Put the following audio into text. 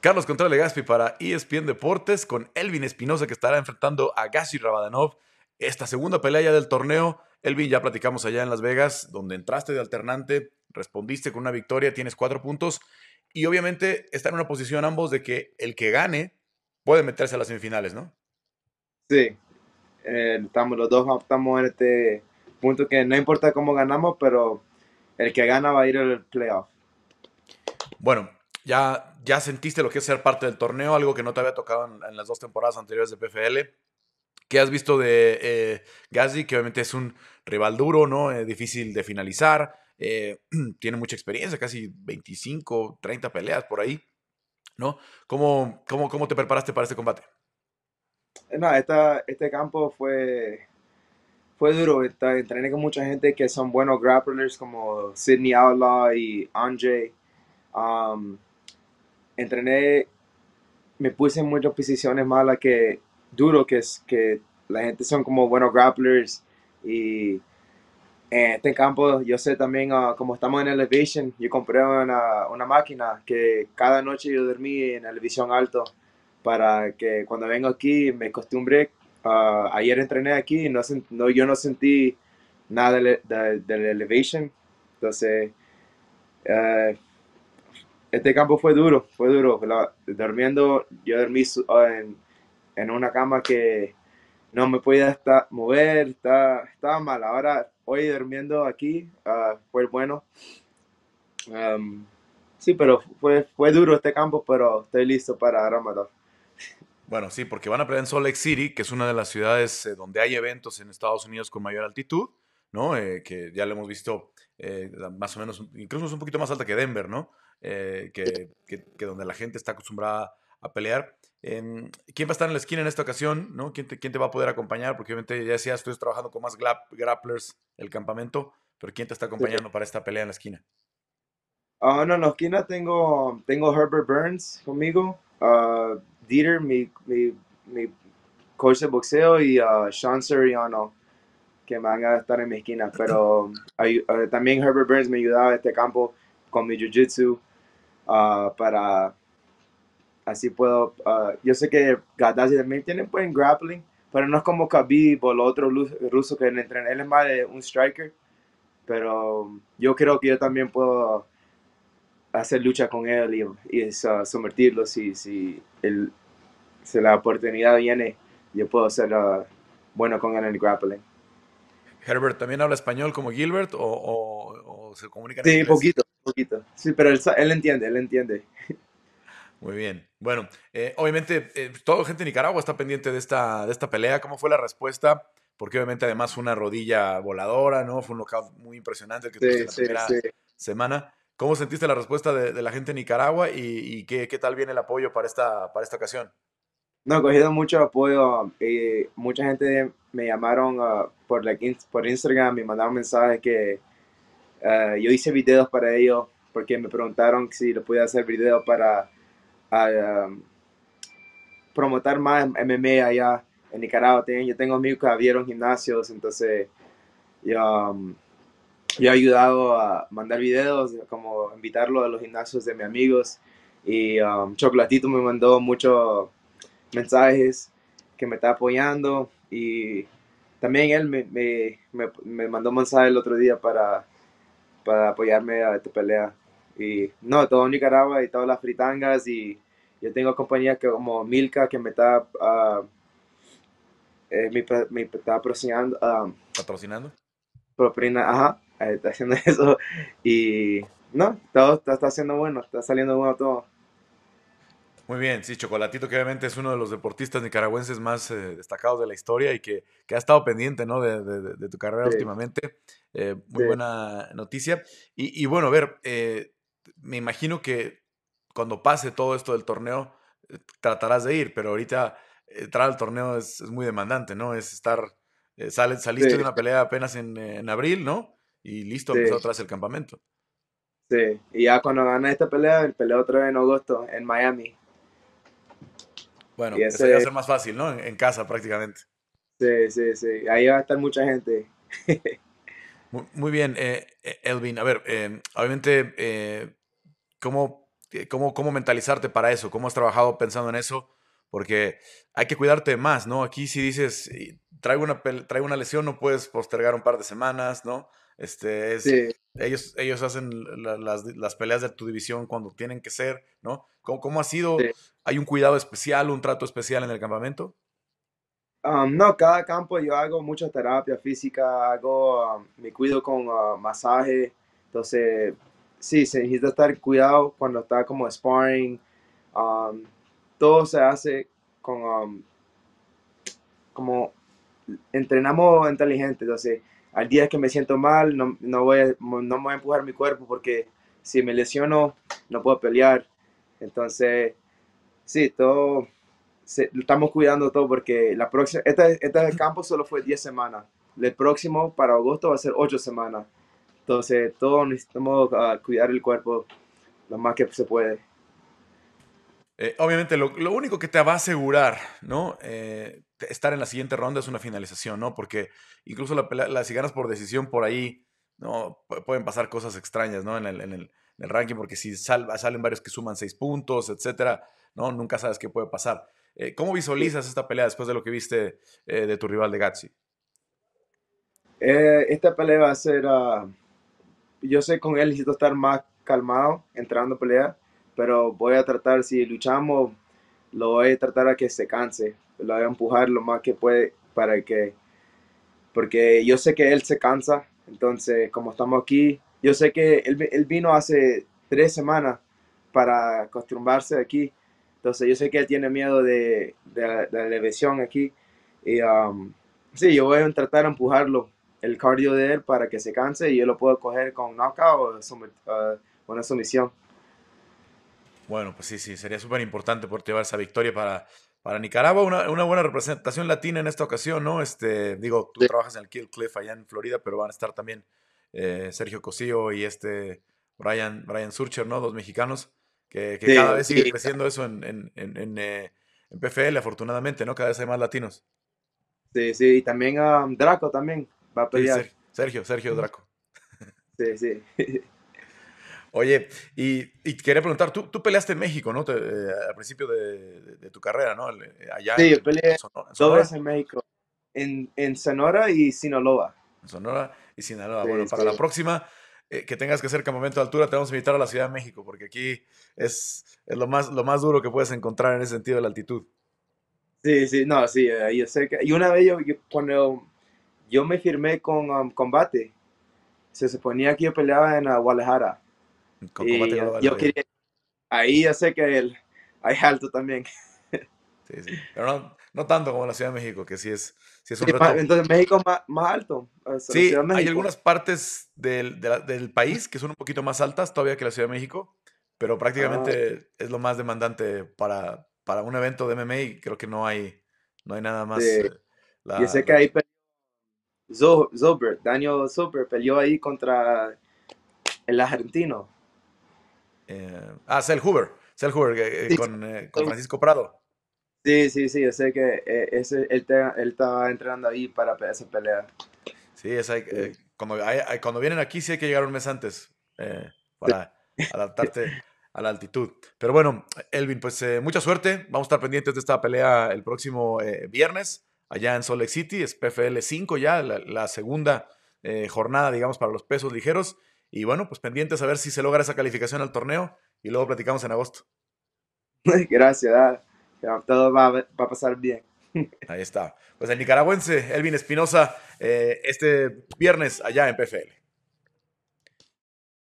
Carlos Contreras gaspi para ESPN Deportes con Elvin Espinosa que estará enfrentando a Gassi Rabadanov. Esta segunda pelea ya del torneo. Elvin, ya platicamos allá en Las Vegas, donde entraste de alternante, respondiste con una victoria, tienes cuatro puntos. Y obviamente están en una posición ambos de que el que gane puede meterse a las semifinales, ¿no? Sí, eh, estamos, los dos estamos en este punto que no importa cómo ganamos, pero el que gana va a ir al playoff. Bueno, ya ya sentiste lo que es ser parte del torneo, algo que no te había tocado en, las dos temporadas anteriores de PFL. ¿Qué has visto de eh, Que obviamente es un rival duro, ¿no? Eh, difícil de finalizar. Eh, tiene mucha experiencia, casi 25, 30 peleas por ahí, ¿no? ¿Cómo, cómo, cómo te preparaste para este combate? No, este campo fue, fue duro. Entrené con mucha gente que son buenos grapplers como Sidney Outlaw y Andre. Um, entrené, me puse en muchas posiciones malas que duro, que es que la gente son como buenos grapplers y en eh, este campo yo sé también ah, como estamos en elevation, yo compré una, una, máquina que cada noche yo dormí en elevation alto para que cuando vengo aquí me acostumbre. Ah, ayer entrené aquí y no, no, yo no sentí nada del de, elevation, entonces... Eh, este campo fue duro, fue duro. durmiendo, yo dormí ah, en, una cama que no me podía hasta mover, estaba, estaba mal. Ahora, hoy durmiendo aquí, ah, fue bueno. sí, pero fue, fue duro este campo, pero estoy listo para Ramadan. Bueno, sí, porque van a aprender en Salt Lake City, que es una de las ciudades eh, donde hay eventos en Estados Unidos con mayor altitud, ¿no? Eh, que ya lo hemos visto eh, más o menos, incluso es un poquito más alta que Denver, ¿no? Eh, que, que, donde la gente está acostumbrada a pelear. Em, ¿Quién va a estar en la esquina en esta ocasión? ¿no? ¿Quién, te, ¿Quién te va a poder acompañar? Porque obviamente ya decías, estoy trabajando con más grapplers el campamento, pero ¿quién te está acompañando para esta pelea en la esquina? Ah, no, en la esquina tengo, tengo Herbert Burns conmigo, ah, Dieter, mi, mi, coach de boxeo, y uh, Sean Seriano, que van a estar en mi esquina. Pero también Herbert Burns me ayudaba en este campo con mi jiu-jitsu. Ah, para así puedo. Ah, yo sé que Gaddafi también tiene buen grappling, pero no es como Khabib o los otro ruso que entrenan. Él es más de un striker, pero yo creo que yo también puedo hacer lucha con él y, someterlo si, si, la oportunidad viene. Yo puedo ser ah, bueno con él en el grappling. Herbert, ¿también habla español como Gilbert o, se comunica? En sí, poquito poquito. Sí, pero él, entiende, él entiende. Muy bien. Bueno, eh, obviamente, eh, toda la gente de Nicaragua está pendiente de esta, de esta pelea. ¿Cómo fue la respuesta? Porque obviamente además fue una rodilla voladora, ¿no? Fue un local muy impresionante que tuviste la primera semana. ¿Cómo sentiste la respuesta de, la gente de Nicaragua y, qué, tal viene el apoyo para esta, para esta ocasión? No, he cogido mucho apoyo. Y eh, mucha gente me llamaron ah, por, por Instagram y mandaron mensajes que eh, yo hice videos para ellos porque me preguntaron si lo podía hacer videos para ah, um, promotar más MMA allá en Nicaragua. Yo tengo amigos que abrieron gimnasios, entonces um, yo, he ayudado a mandar videos, como invitarlo a los gimnasios de mis amigos. Y um, Chocolatito me mandó muchos mensajes que me está apoyando y también él me, mandó mensajes el otro día para para apoyarme a esta pelea. Y no, todo Nicaragua y todas las fritangas y yo tengo compañía que, como Milka que me está, ah, eh, me, está patrocinando. Ah, ¿Patrocinando? propina, ajá, está haciendo eso. Y no, todo está, está haciendo bueno, está saliendo bueno todo. Muy bien, sí, Chocolatito, que obviamente es uno de los deportistas nicaragüenses más eh, destacados de la historia y que, ha estado pendiente ¿no? de, tu carrera últimamente. Eh, muy buena noticia. Y, y, bueno, a ver, eh, me imagino que cuando pase todo esto del torneo, tratarás de ir, pero ahorita entrar al torneo es, muy demandante, ¿no? Es estar, sal, saliste de una pelea apenas en, abril, ¿no? Y listo, empezó atrás el campamento. Sí, y ya cuando gana esta pelea, pelea otra vez en agosto en Miami bueno, y eso va a ser más fácil, ¿no? En, casa prácticamente. Sí, sí, sí. Ahí va a estar mucha gente. muy, bien, eh, eh, Elvin. A ver, eh, obviamente, ¿cómo, cómo, cómo mentalizarte para eso? ¿Cómo has trabajado pensando en eso? Porque hay que cuidarte más, ¿no? Aquí si dices, traigo una, traigo una lesión, no puedes postergar un par de semanas, ¿no? Este, ellos, ellos hacen las, peleas de tu división cuando tienen que ser, ¿no? ¿Cómo, cómo ha sido? ¿Hay un cuidado especial, un trato especial en el campamento? Ah, no, cada campo yo hago mucha terapia física, hago, um, me cuido con uh, masaje, entonces sí, se necesita estar cuidado cuando está como sparring, um, todo se hace con, um, como entrenamos inteligente, entonces al día que me siento mal, no, no, voy, a, no voy a empujar mi cuerpo porque si me lesiono, no puedo pelear. Entonces, sí, todo, estamos cuidando todo porque la próxima, este, este campo solo fue 10 semanas. El próximo para agosto va a ser 8 semanas. Entonces, todo necesitamos a ah, cuidar el cuerpo lo más que se puede. Eh, obviamente, lo, único que te va a asegurar, ¿no? Eh, estar en la siguiente ronda es una finalización, ¿no? Porque incluso la, si ganas por decisión por ahí, ¿no? pueden pasar cosas extrañas, ¿no? En el, ranking, porque si salen varios que suman seis puntos, etcétera, ¿no? Nunca sabes qué puede pasar. Eh, ¿Cómo visualizas esta pelea después de lo que viste de tu rival de Gatsi? esta pelea va a ser. Ah, yo sé con él necesito estar más calmado entrando a pelea pero voy a tratar, si luchamos, lo voy a tratar a que se canse, lo voy a empujar lo más que puede para que, porque yo sé que él se cansa, entonces como estamos aquí, yo sé que él, vino hace tres semanas para acostumbrarse aquí, entonces yo sé que él tiene miedo de, la elevación aquí, y um, sí, yo voy a tratar de empujarlo el cardio de él para que se canse y yo lo puedo coger con knockout o uh, una sumisión. Bueno, pues sí, sí, sería súper importante por llevar esa victoria para, para Nicaragua. Una, buena representación latina en esta ocasión, ¿no? Este, digo, tú trabajas en el Kill Cliff allá en Florida, pero van a estar también eh, Sergio Cosío y este Brian, Brian Surcher, ¿no? Dos mexicanos, que, cada vez sigue creciendo eso en, eh, PFL, afortunadamente, ¿no? Cada vez hay más latinos. Sí, sí, y también ah, Draco también va a pelear. Sergio, Sergio, Sergio Draco. Sí, sí. Oye, y, y, quería preguntar, tú, tú peleaste en México, ¿no? Eh, al principio de, tu carrera, ¿no? Eh, allá sí, yo peleé en en México, en, Sonora y Sinaloa. En Sonora y Sinaloa. bueno, para la próxima eh, que tengas que hacer momento de altura, te vamos a invitar a la Ciudad de México, porque aquí es, es lo, más, lo más duro que puedes encontrar en ese sentido de la altitud. Sí, sí, no, sí, ahí Y una vez yo, yo me firmé con um, Combate, se suponía que yo peleaba en uh, Guadalajara yo quería, ahí ya sé que él hay alto también. Sí, sí. Pero no, no, tanto como la Ciudad de México, que sí es, sí un reto. Entonces México más, alto. Sí, hay algunas partes del, país que son un poquito más altas todavía que la Ciudad de México, pero ah, prácticamente es lo más demandante para, para un evento de MMA y creo que no hay, no hay nada más. Eh, yo sé que ahí peleó Daniel Zober peleó ahí contra el argentino. Eh, ah, Cell Hoover. Eh, eh, con, Francisco Prado. Sí, sí, sí. Yo sé que ese, él, estaba entrenando ahí para esa pelea. Sí, cuando, vienen aquí sí hay que llegar un mes antes para adaptarte a la altitud. Pero bueno, Elvin, pues mucha suerte. Vamos a estar pendientes de esta pelea el próximo viernes allá en Salt City. Es PFL 5 ya, la, la segunda jornada, digamos, para los pesos ligeros. Y bueno, pues pendientes a ver si se logra esa calificación al torneo y luego platicamos en agosto. Gracias, ah, todo va, a pasar bien. Ahí está. Pues el nicaragüense Elvin Espinosa eh, este viernes allá en PFL.